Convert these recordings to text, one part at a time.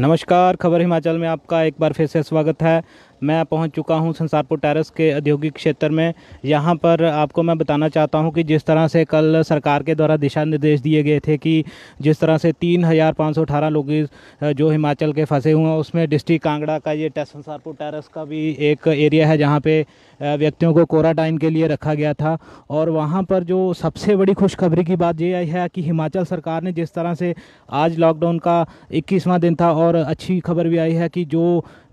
नमस्कार खबर हिमाचल में आपका एक बार फिर से स्वागत है मैं पहुंच चुका हूं संसारपुर टेरेस के औद्योगिक क्षेत्र में यहां पर आपको मैं बताना चाहता हूं कि जिस तरह से कल सरकार के द्वारा दिशा निर्देश दिए गए थे कि जिस तरह से तीन हज़ार पाँच सौ अठारह लोग जो हिमाचल के फंसे हुए हैं उसमें डिस्ट्रिक्ट कांगड़ा का ये संसारपुर टेरस का भी एक एरिया है जहाँ पर व्यक्तियों को क्वारंटाइन के लिए रखा गया था और वहाँ पर जो सबसे बड़ी खुशखबरी की बात ये है कि हिमाचल सरकार ने जिस तरह से आज लॉकडाउन का इक्कीसवां दिन था और अच्छी खबर भी आई है कि जो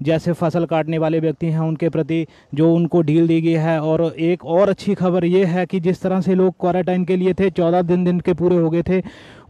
जैसे फसल काटने वाले वाले व्यक्ति हैं उनके प्रति जो उनको ढील दी गई है और एक और अच्छी खबर ये है कि जिस तरह से लोग क्वारंटाइन के लिए थे चौदह दिन दिन के पूरे हो गए थे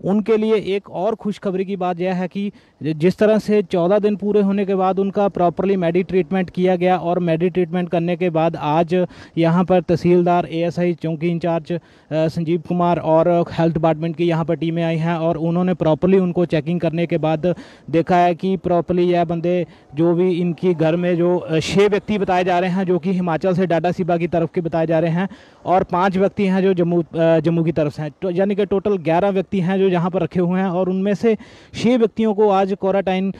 उनके लिए एक और खुशखबरी की बात यह है कि जिस तरह से चौदह दिन पूरे होने के बाद उनका प्रॉपरली मेडी ट्रीटमेंट किया गया और मेडी ट्रीटमेंट करने के बाद आज यहाँ पर तहसीलदार एएसआई चौकी इंचार्ज संजीव कुमार और हेल्थ डिपार्टमेंट की यहाँ पर टीमें आई हैं और उन्होंने प्रॉपरली उनको चेकिंग करने के बाद देखा है कि प्रॉपरली यह बंदे जो भी इनकी घर में जो छः व्यक्ति बताए जा रहे हैं जो कि हिमाचल से डाटा सिबा की तरफ के बताए जा रहे हैं और पाँच व्यक्ति हैं जो जम्मू जम्मू की तरफ से हैं तो यानी कि टोटल ग्यारह व्यक्ति हैं जो यहाँ पर रखे हुए हैं और उनमें से छः व्यक्तियों को आज क्वारंटाइन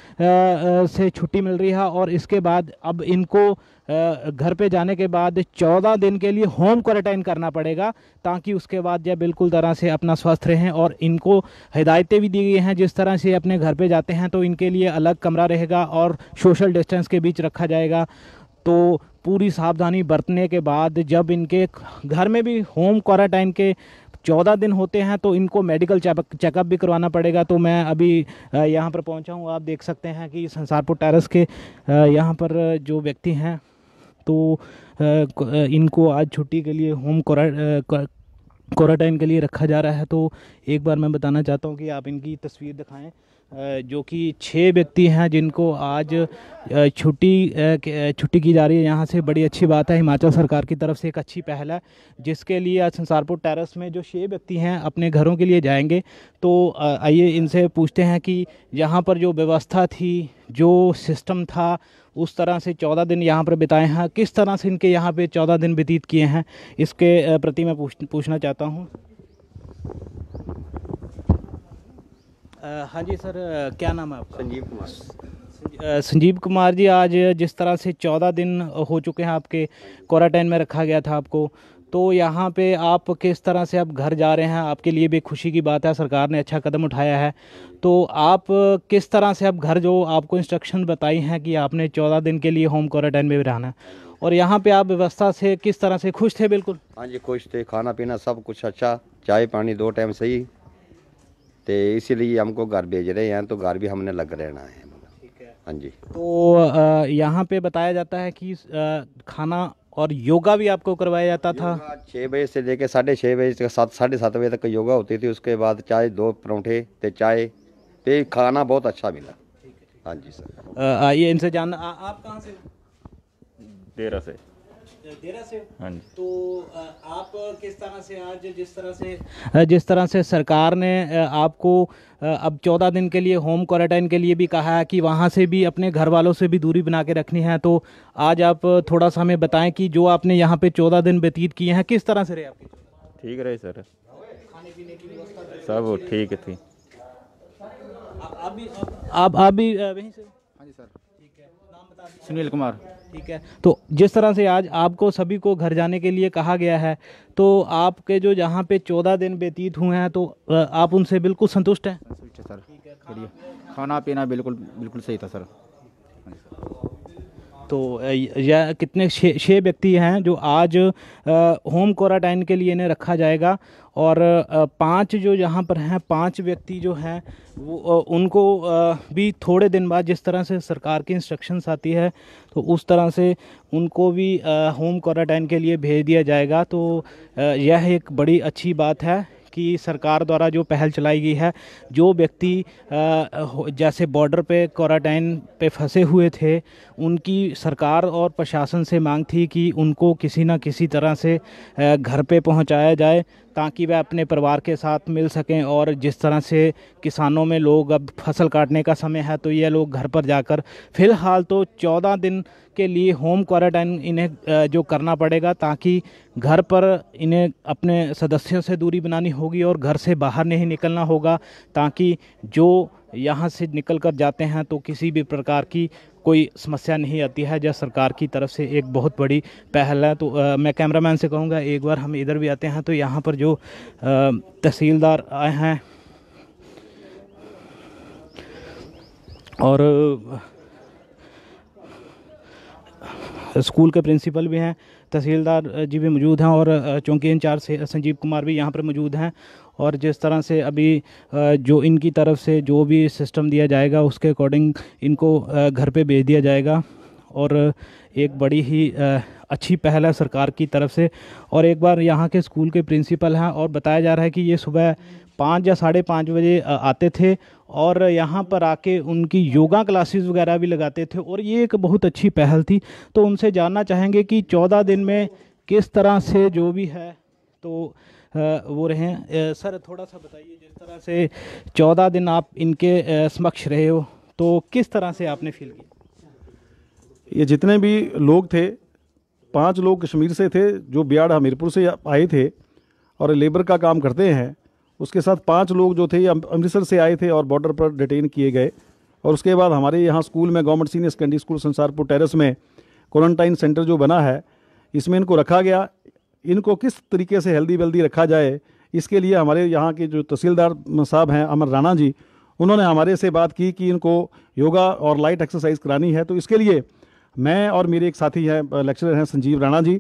से छुट्टी मिल रही है और इसके बाद अब इनको घर पे जाने के बाद चौदह दिन के लिए होम क्वारंटाइन करना पड़ेगा ताकि उसके बाद यह बिल्कुल तरह से अपना स्वस्थ रहें और इनको हिदायतें भी दी गई हैं जिस तरह से अपने घर पर जाते हैं तो इनके लिए अलग कमरा रहेगा और सोशल डिस्टेंस के बीच रखा जाएगा तो पूरी सावधानी बरतने के बाद जब इनके घर में भी होम क्वारंटाइन के चौदह दिन होते हैं तो इनको मेडिकल चेकअप भी करवाना पड़ेगा तो मैं अभी यहाँ पर पहुँचा हूँ आप देख सकते हैं कि संसारपुर टेरेस के यहाँ पर जो व्यक्ति हैं तो इनको आज छुट्टी के लिए होम क्वारंटाइन के लिए रखा जा रहा है तो एक बार मैं बताना चाहता हूँ कि आप इनकी तस्वीर दिखाएँ जो कि छः व्यक्ति हैं जिनको आज छुट्टी छुट्टी की जा रही है यहाँ से बड़ी अच्छी बात है हिमाचल सरकार की तरफ से एक अच्छी पहल है जिसके लिए आज संसारपुर टेरेस में जो छः व्यक्ति हैं अपने घरों के लिए जाएंगे तो आइए इनसे पूछते हैं कि यहाँ पर जो व्यवस्था थी जो सिस्टम था उस तरह से चौदह दिन यहाँ पर बिताए हैं किस तरह से इनके यहाँ पर चौदह दिन व्यतीत किए हैं इसके प्रति मैं पूछ पूछना चाहता हूँ हाँ जी सर क्या नाम है आपका संजीव कुमार संजीव कुमार जी आज जिस तरह से चौदह दिन हो चुके हैं आपके क्वारंटाइन में रखा गया था आपको तो यहाँ पे आप किस तरह से आप घर जा रहे हैं आपके लिए भी खुशी की बात है सरकार ने अच्छा कदम उठाया है तो आप किस तरह से आप घर जो आपको इंस्ट्रक्शन बताई हैं कि आपने चौदह दिन के लिए होम क्वारंटाइन में भी रहना और यहाँ पे आप व्यवस्था से किस तरह से खुश थे बिल्कुल हाँ जी खुश थे खाना पीना सब कुछ अच्छा चाय पानी दो टाइम सही तो इसीलिए हमको घर भेज रहे हैं तो घर भी हमने लग रहना है मतलब। हाँ जी तो यहाँ पे बताया जाता है कि खाना और योगा भी आपको करवाया जाता था छः बजे से लेकर साढ़े छः बजे तक सात साढ़े सात बजे तक योगा होती थी उसके बाद चाय दो परौंठे तो चाय ते खाना बहुत अच्छा मिला हाँ जी सर आइए इनसे जानना आप कहाँ से देरा से देरा से हाँ तो आप किस तरह से आज जिस तरह से जिस तरह से सरकार ने आपको अब चौदह दिन के लिए होम क्वारंटाइन के लिए भी कहा है कि वहाँ से भी अपने घर वालों से भी दूरी बना के रखनी है तो आज आप थोड़ा सा हमें बताएं कि जो आपने यहाँ पे चौदह दिन व्यतीत किए हैं किस तरह से रहे आपके ठीक रहे सर सब ठीक थी आप आप वहीं से हाँ जी सर नाम बता सुनील कुमार ठीक है तो जिस तरह से आज आपको सभी को घर जाने के लिए कहा गया है तो आपके जो यहाँ पे चौदह दिन व्यतीत हुए हैं तो आप उनसे बिल्कुल संतुष्ट हैं है खाना पीना बिल्कुल बिल्कुल सही था सर तो यह कितने छः व्यक्ति हैं जो आज होम क्वारंटाइन के लिए इन्हें रखा जाएगा और पांच जो यहाँ पर हैं पांच व्यक्ति जो हैं वो उनको भी थोड़े दिन बाद जिस तरह से सरकार की इंस्ट्रक्शंस आती है तो उस तरह से उनको भी होम क्वारंटाइन के लिए भेज दिया जाएगा तो यह एक बड़ी अच्छी बात है की सरकार द्वारा जो पहल चलाई गई है जो व्यक्ति जैसे बॉर्डर पे क्वारंटाइन पे फंसे हुए थे उनकी सरकार और प्रशासन से मांग थी कि उनको किसी ना किसी तरह से घर पे पहुंचाया जाए ताकि वह अपने परिवार के साथ मिल सकें और जिस तरह से किसानों में लोग अब फसल काटने का समय है तो ये लोग घर पर जाकर फ़िलहाल तो चौदह दिन के लिए होम क्वारंटाइन इन्हें जो करना पड़ेगा ताकि घर पर इन्हें अपने सदस्यों से दूरी बनानी होगी और घर से बाहर नहीं निकलना होगा ताकि जो यहाँ से निकल कर जाते हैं तो किसी भी प्रकार की कोई समस्या नहीं आती है जब सरकार की तरफ से एक बहुत बड़ी पहल है तो आ, मैं कैमरामैन से कहूँगा एक बार हम इधर भी आते हैं तो यहाँ पर जो तहसीलदार आए हैं और स्कूल के प्रिंसिपल भी हैं तहसीलदार जी भी मौजूद हैं और चूँकि इंचार्ज संजीव कुमार भी यहाँ पर मौजूद हैं और जिस तरह से अभी जो इनकी तरफ से जो भी सिस्टम दिया जाएगा उसके अकॉर्डिंग इनको घर पे भेज दिया जाएगा और एक बड़ी ही अच्छी पहल है सरकार की तरफ से और एक बार यहाँ के स्कूल के प्रिंसिपल हैं और बताया जा रहा है कि ये सुबह पाँच या साढ़े पाँच बजे आते थे और यहाँ पर आके उनकी योगा क्लासेस वगैरह भी लगाते थे और ये एक बहुत अच्छी पहल थी तो उनसे जानना चाहेंगे कि चौदह दिन में किस तरह से जो भी है तो वो रहे सर थोड़ा सा बताइए जिस तरह से चौदह दिन आप इनके समक्ष रहे हो तो किस तरह से आपने फील किया ये जितने भी लोग थे पांच लोग कश्मीर से थे जो बियाड़ हमीरपुर से आए थे और लेबर का काम करते हैं उसके साथ पांच लोग जो थे अमृतसर से आए थे और बॉर्डर पर डिटेन किए गए और उसके बाद हमारे यहाँ स्कूल में government senior secondary school Sansarpur terrace में क्वारंटाइन सेंटर जो बना है इसमें इनको रखा गया इनको किस तरीके से हेल्दी वेल्दी रखा जाए इसके लिए हमारे यहाँ के जो तहसीलदार साहब हैं अमर राणा जी उन्होंने हमारे से बात की कि इनको योगा और लाइट एक्सरसाइज करानी है तो इसके लिए मैं और मेरे एक साथी हैं लेक्चरर हैं संजीव राणा जी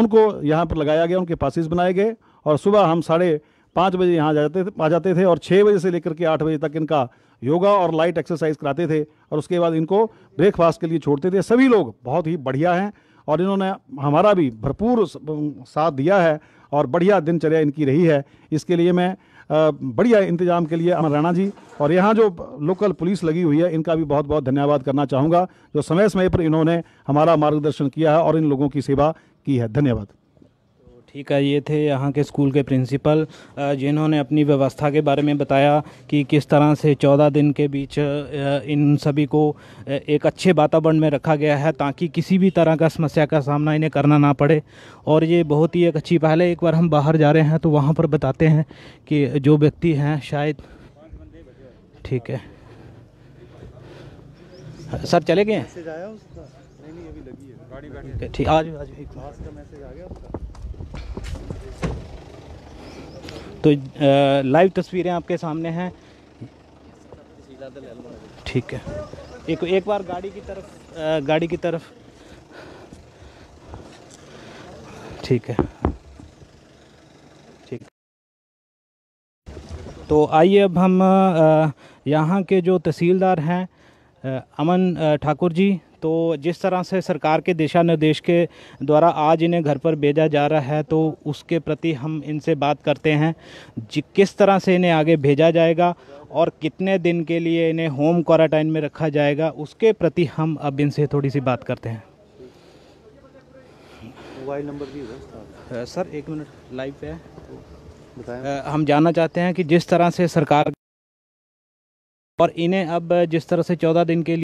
उनको यहाँ पर लगाया गया उनके पासिस बनाए गए और सुबह हम साढ़े पाँच बजे यहाँ जाते थे आ जाते थे और छः बजे से लेकर के आठ बजे तक इनका योगा और लाइट एक्सरसाइज कराते थे और उसके बाद इनको ब्रेकफास्ट के लिए छोड़ते थे सभी लोग बहुत ही बढ़िया हैं और इन्होंने हमारा भी भरपूर साथ दिया है और बढ़िया दिनचर्या इनकी रही है इसके लिए मैं बढ़िया इंतजाम के लिए अमर राणा जी और यहाँ जो लोकल पुलिस लगी हुई है इनका भी बहुत बहुत धन्यवाद करना चाहूँगा जो समय समय पर इन्होंने हमारा मार्गदर्शन किया है और इन लोगों की सेवा की है धन्यवाद ठीक है ये थे यहाँ के स्कूल के प्रिंसिपल जिन्होंने अपनी व्यवस्था के बारे में बताया कि किस तरह से चौदह दिन के बीच इन सभी को एक अच्छे वातावरण में रखा गया है ताकि किसी भी तरह का समस्या का सामना इन्हें करना ना पड़े और ये बहुत ही एक अच्छी पहले एक बार हम बाहर जा रहे हैं तो वहाँ पर बताते हैं कि जो व्यक्ति हैं शायद ठीक है सर चले गए ठीक आज आज तो लाइव तस्वीरें आपके सामने हैं ठीक है एक एक बार गाड़ी की तरफ आ, गाड़ी की तरफ ठीक है ठीक तो आइए अब हम यहाँ के जो तहसीलदार हैं अमन ठाकुर जी तो जिस तरह से सरकार के दिशा निर्देश के द्वारा आज इन्हें घर पर भेजा जा रहा है तो उसके प्रति हम इनसे बात करते हैं किस तरह से इन्हें आगे भेजा जाएगा और कितने दिन के लिए इन्हें होम क्वारंटाइन में रखा जाएगा उसके प्रति हम अब इनसे थोड़ी सी बात करते हैं मोबाइल नंबर भी सर एक मिनट लाइव पे है हम जानना चाहते हैं कि जिस तरह से सरकार और इन्हें अब जिस तरह से चौदह दिन के लिए